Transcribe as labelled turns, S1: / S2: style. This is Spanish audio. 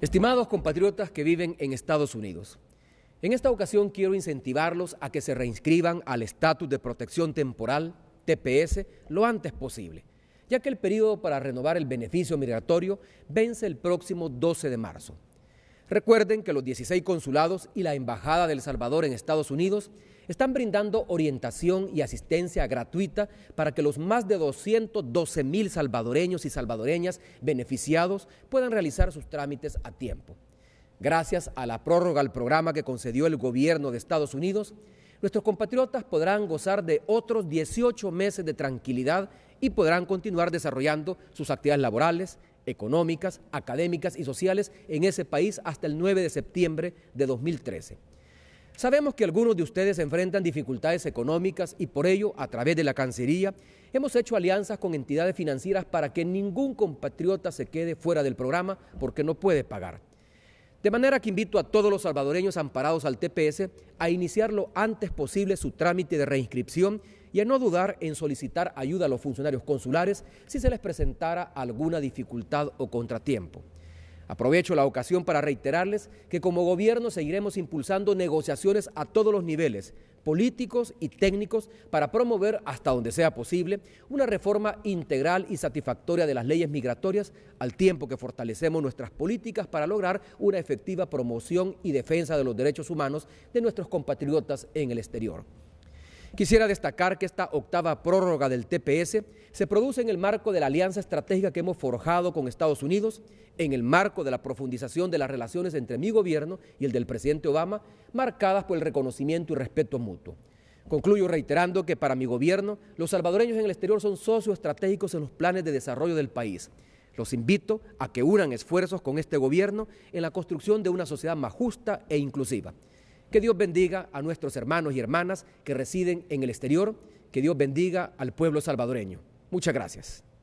S1: Estimados compatriotas que viven en Estados Unidos, en esta ocasión quiero incentivarlos a que se reinscriban al estatus de protección temporal, TPS, lo antes posible, ya que el periodo para renovar el beneficio migratorio vence el próximo 12 de marzo. Recuerden que los 16 consulados y la Embajada del Salvador en Estados Unidos están brindando orientación y asistencia gratuita para que los más de 212 mil salvadoreños y salvadoreñas beneficiados puedan realizar sus trámites a tiempo. Gracias a la prórroga al programa que concedió el gobierno de Estados Unidos, nuestros compatriotas podrán gozar de otros 18 meses de tranquilidad y podrán continuar desarrollando sus actividades laborales, económicas, académicas y sociales en ese país hasta el 9 de septiembre de 2013. Sabemos que algunos de ustedes enfrentan dificultades económicas y por ello, a través de la Cancillería, hemos hecho alianzas con entidades financieras para que ningún compatriota se quede fuera del programa porque no puede pagar. De manera que invito a todos los salvadoreños amparados al TPS a iniciar lo antes posible su trámite de reinscripción y a no dudar en solicitar ayuda a los funcionarios consulares si se les presentara alguna dificultad o contratiempo. Aprovecho la ocasión para reiterarles que como gobierno seguiremos impulsando negociaciones a todos los niveles, políticos y técnicos, para promover, hasta donde sea posible, una reforma integral y satisfactoria de las leyes migratorias, al tiempo que fortalecemos nuestras políticas para lograr una efectiva promoción y defensa de los derechos humanos de nuestros compatriotas en el exterior. Quisiera destacar que esta octava prórroga del TPS se produce en el marco de la alianza estratégica que hemos forjado con Estados Unidos, en el marco de la profundización de las relaciones entre mi gobierno y el del presidente Obama, marcadas por el reconocimiento y respeto mutuo. Concluyo reiterando que para mi gobierno los salvadoreños en el exterior son socios estratégicos en los planes de desarrollo del país. Los invito a que unan esfuerzos con este gobierno en la construcción de una sociedad más justa e inclusiva. Que Dios bendiga a nuestros hermanos y hermanas que residen en el exterior. Que Dios bendiga al pueblo salvadoreño. Muchas gracias.